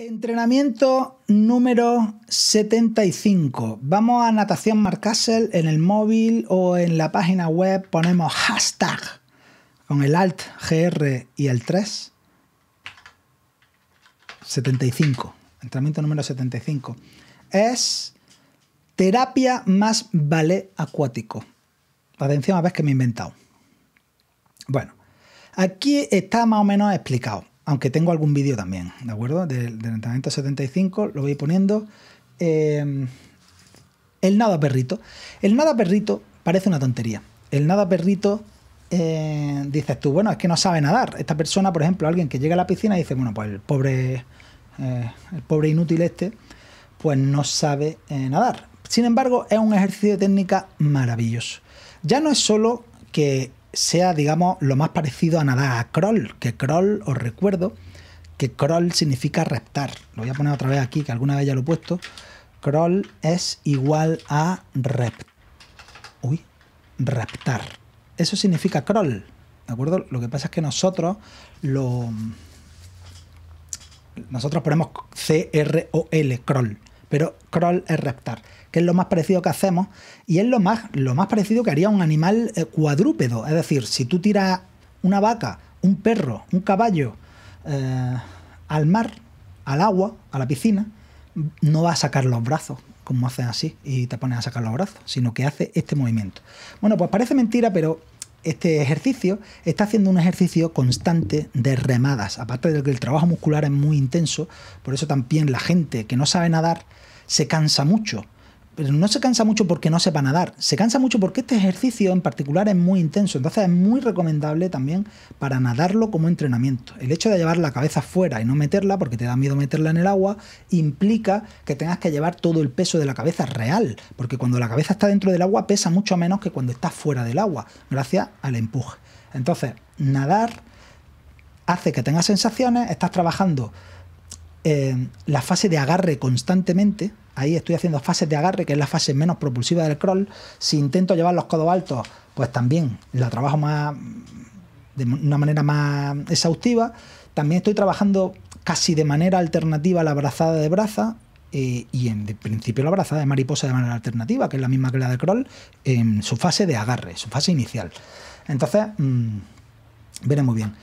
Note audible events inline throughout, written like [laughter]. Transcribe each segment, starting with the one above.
Entrenamiento número 75. Vamos a natación Marcassel en el móvil o en la página web ponemos hashtag con el alt GR y el 3. 75. Entrenamiento número 75. Es terapia más ballet acuático. Atención a ver que me he inventado. Bueno, aquí está más o menos explicado aunque tengo algún vídeo también, ¿de acuerdo? Del, entrenamiento 75, lo voy poniendo. Em, el nada perrito. El nada perrito parece una tontería. El nada perrito, eh, dices tú, bueno, es que no sabe nadar. Esta persona, por ejemplo, alguien que llega a la piscina y dice, bueno, pues el pobre, eh, el pobre inútil este, pues no sabe eh, nadar. Sin embargo, es un ejercicio de técnica maravilloso. Ya no es solo que sea, digamos, lo más parecido a nada a crawl, que crawl, os recuerdo, que crawl significa reptar. Lo voy a poner otra vez aquí, que alguna vez ya lo he puesto. Crawl es igual a Uy, reptar. Eso significa crawl, ¿de acuerdo? Lo que pasa es que nosotros lo... Nosotros ponemos C-R-O-L, crawl pero crawl es reptar, que es lo más parecido que hacemos y es lo más, lo más parecido que haría un animal eh, cuadrúpedo. Es decir, si tú tiras una vaca, un perro, un caballo eh, al mar, al agua, a la piscina, no va a sacar los brazos, como hacen así, y te pones a sacar los brazos, sino que hace este movimiento. Bueno, pues parece mentira, pero este ejercicio está haciendo un ejercicio constante de remadas. Aparte de que el trabajo muscular es muy intenso, por eso también la gente que no sabe nadar se cansa mucho pero no se cansa mucho porque no sepa nadar, se cansa mucho porque este ejercicio en particular es muy intenso, entonces es muy recomendable también para nadarlo como entrenamiento. El hecho de llevar la cabeza fuera y no meterla, porque te da miedo meterla en el agua, implica que tengas que llevar todo el peso de la cabeza real, porque cuando la cabeza está dentro del agua pesa mucho menos que cuando está fuera del agua, gracias al empuje. Entonces, nadar hace que tengas sensaciones, estás trabajando eh, la fase de agarre constantemente. Ahí estoy haciendo fases de agarre, que es la fase menos propulsiva del crawl. Si intento llevar los codos altos, pues también la trabajo más de una manera más exhaustiva. También estoy trabajando casi de manera alternativa la brazada de braza eh, y en principio la brazada de mariposa de manera alternativa, que es la misma que la de crawl, en su fase de agarre, su fase inicial. Entonces, mm, veré muy bien.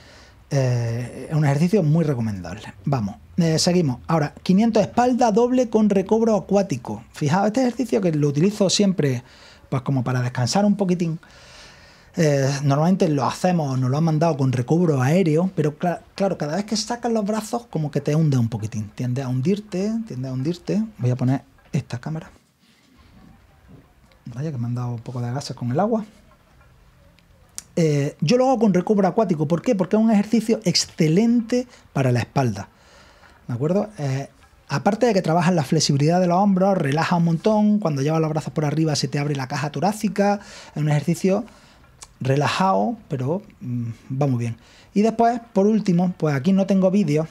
Eh, es un ejercicio muy recomendable. Vamos, eh, seguimos. Ahora, 500 espalda doble con recobro acuático. Fijaos, este ejercicio que lo utilizo siempre, pues como para descansar un poquitín. Eh, normalmente lo hacemos, nos lo han mandado con recobro aéreo, pero claro, cada vez que sacas los brazos, como que te hunde un poquitín. Tiende a hundirte, tiende a hundirte. Voy a poner esta cámara. Vaya, que me han dado un poco de gases con el agua. Eh, yo lo hago con recubro acuático. ¿Por qué? Porque es un ejercicio excelente para la espalda. ¿De acuerdo? Eh, aparte de que trabajas la flexibilidad de los hombros, relaja un montón, cuando llevas los brazos por arriba se te abre la caja torácica, es un ejercicio relajado, pero mm, va muy bien. Y después, por último, pues aquí no tengo vídeo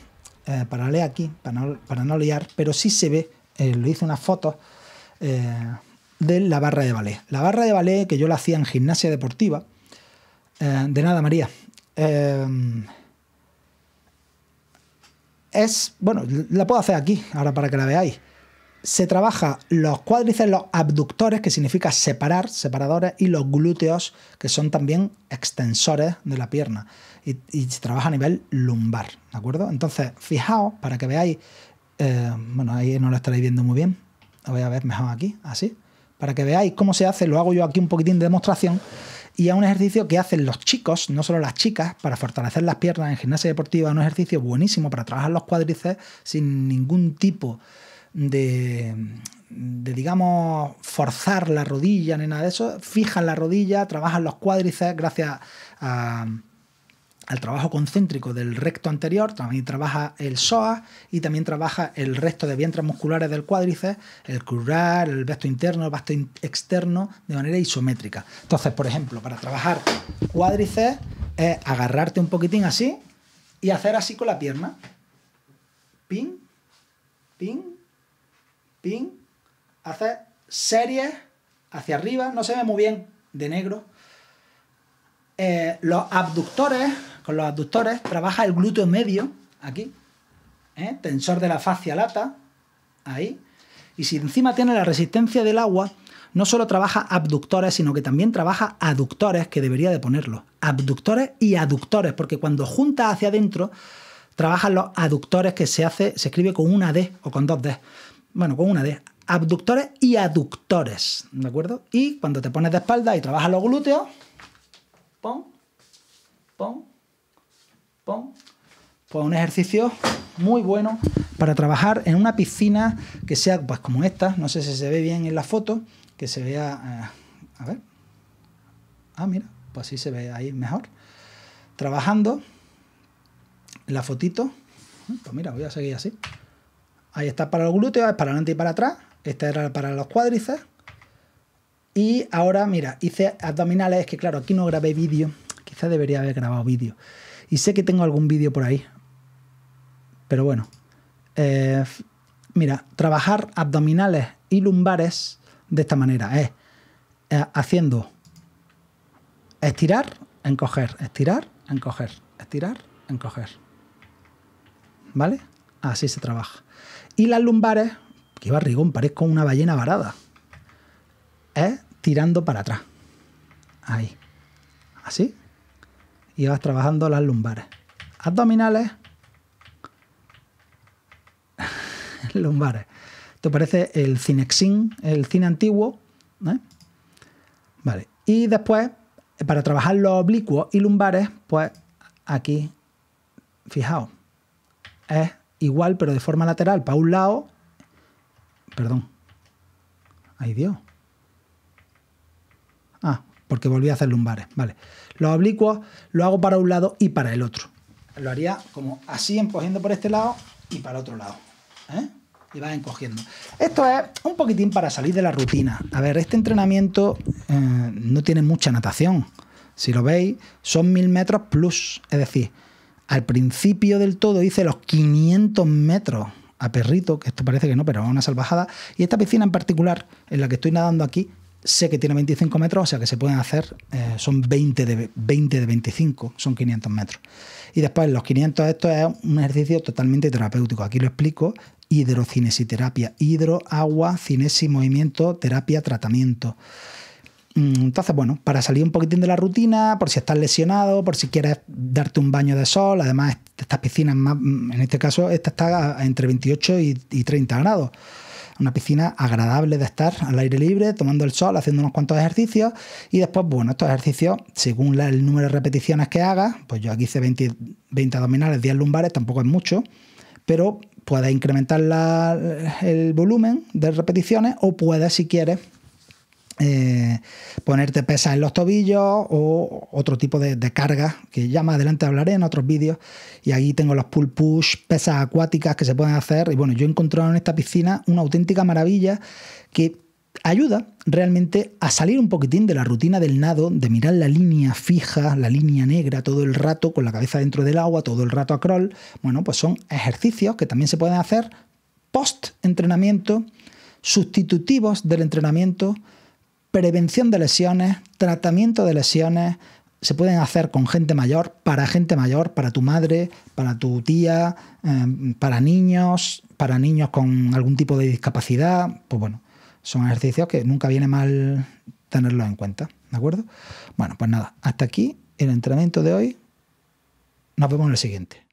eh, para leer aquí, para no, para no liar, pero sí se ve, lo hice unas fotos de la barra de ballet. La barra de ballet que yo la hacía en gimnasia deportiva, eh, de nada, María. Eh, es, bueno, la puedo hacer aquí, ahora para que la veáis. Se trabaja los cuádrices, los abductores, que significa separar, separadores, y los glúteos, que son también extensores de la pierna. Y, se trabaja a nivel lumbar, ¿de acuerdo? Entonces, fijaos, para que veáis, eh, bueno, ahí no lo estaréis viendo muy bien, lo voy a ver mejor aquí, así, para que veáis cómo se hace, lo hago yo aquí un poquitín de demostración y a un ejercicio que hacen los chicos, no solo las chicas, para fortalecer las piernas en gimnasia deportiva. Es un ejercicio buenísimo para trabajar los cuádriceps sin ningún tipo de, digamos, forzar la rodilla ni nada de eso. Fijan la rodilla, trabajan los cuádriceps gracias a al trabajo concéntrico del recto anterior, también trabaja el psoas y también trabaja el resto de vientres musculares del cuádriceps, el crural, el vasto interno, el vasto externo, de manera isométrica. Entonces, por ejemplo, para trabajar cuádriceps es agarrarte un poquitín así y hacer así con la pierna. Pin, pin, pin. Hacer series hacia arriba, no se ve muy bien de negro. Eh, los abductores con los abductores, trabaja el glúteo medio, aquí, ¿eh? tensor de la fascia lata, ahí. Y si encima tiene la resistencia del agua, no solo trabaja abductores, sino que también trabaja aductores, que debería de ponerlo. Abductores y aductores, porque cuando junta hacia adentro, trabajan los aductores que se hace, se escribe con una D o con dos D. Bueno, con una D. Abductores y aductores, ¿de acuerdo? Y cuando te pones de espalda y trabajas los glúteos, pon, pon, pues un ejercicio muy bueno para trabajar en una piscina que sea pues, como esta. No sé si se ve bien en la foto, que se vea... Eh, a ver. Ah, mira, pues así se ve ahí mejor. Trabajando la fotito. Mm, pues mira, voy a seguir así. Ahí está para los glúteos, para adelante y para atrás. Esta era para los cuádrices Y ahora, mira, hice abdominales, que claro, aquí no grabé vídeo. quizás debería haber grabado vídeo. Y sé que tengo algún vídeo por ahí. Pero bueno. Eh, mira, trabajar abdominales y lumbares de esta manera es eh, haciendo estirar, encoger, estirar, encoger, estirar, encoger. ¿Vale? Así se trabaja. Y las lumbares, que barrigón, parezco una ballena varada. Es tirando para atrás. Ahí. Así y vas trabajando las lumbares. Abdominales, [laughs] lumbares. te parece el cinexin, el cine antiguo. ¿eh? Vale. Y después, para trabajar los oblicuos y lumbares, pues aquí, fijaos, es igual pero de forma lateral, para un lado, perdón, ahí Dios. Ah, porque volví a hacer lumbares, ¿vale? Los oblicuos lo hago para un lado y para el otro. Lo haría como así, encogiendo por este lado y para el otro lado. ¿eh? Y vas encogiendo. Esto es un poquitín para salir de la rutina. A ver, este entrenamiento eh, no tiene mucha natación. Si lo veis, son mil metros plus. Es decir, al principio del todo hice los 500 metros a perrito, que esto parece que no, pero es una salvajada. Y esta piscina en particular, en la que estoy nadando aquí, Sé que tiene 25 metros, o sea que se pueden hacer, eh, son 20 de, de 25, son 500 metros. Y después los 500, esto es un ejercicio totalmente terapéutico. Aquí lo explico, hidrocinesiterapia, hidro, agua, cinesi, movimiento, terapia, tratamiento. Mm, entonces, bueno, para salir un poquitín de la rutina, por si estás lesionado, por si quieres darte un baño de sol, además estas piscinas, mm, en este caso, esta está entre 28 y 30 grados una piscina agradable de estar al aire libre, tomando el sol, haciendo unos cuantos ejercicios y después, bueno, estos ejercicios, según el número de repeticiones que hagas, pues yo aquí hice 20, abdominales, 10 lumbares, tampoco es mucho, pero puedes incrementar el volumen de repeticiones o puedes, si quieres, eh, ponerte pesas en los tobillos o otro tipo de, de cargas que ya más adelante hablaré en otros vídeos y ahí tengo los pull push pesas acuáticas que se pueden hacer y bueno yo he encontrado en esta piscina una auténtica maravilla que ayuda realmente a salir un poquitín de la rutina del nado, de mirar la línea fija, la línea negra todo el rato con la cabeza dentro del agua, todo el rato a crawl. Bueno, pues son ejercicios que también se pueden hacer post entrenamiento, sustitutivos del entrenamiento prevención de lesiones, tratamiento de lesiones, se pueden hacer con gente mayor, para gente mayor, para tu madre, para tu tía, em, para niños, para niños con algún tipo de discapacidad. Pues bueno, son ejercicios que nunca viene mal tenerlos en cuenta, ¿de acuerdo? Bueno, pues nada, hasta aquí el entrenamiento de hoy. Nos vemos en el siguiente.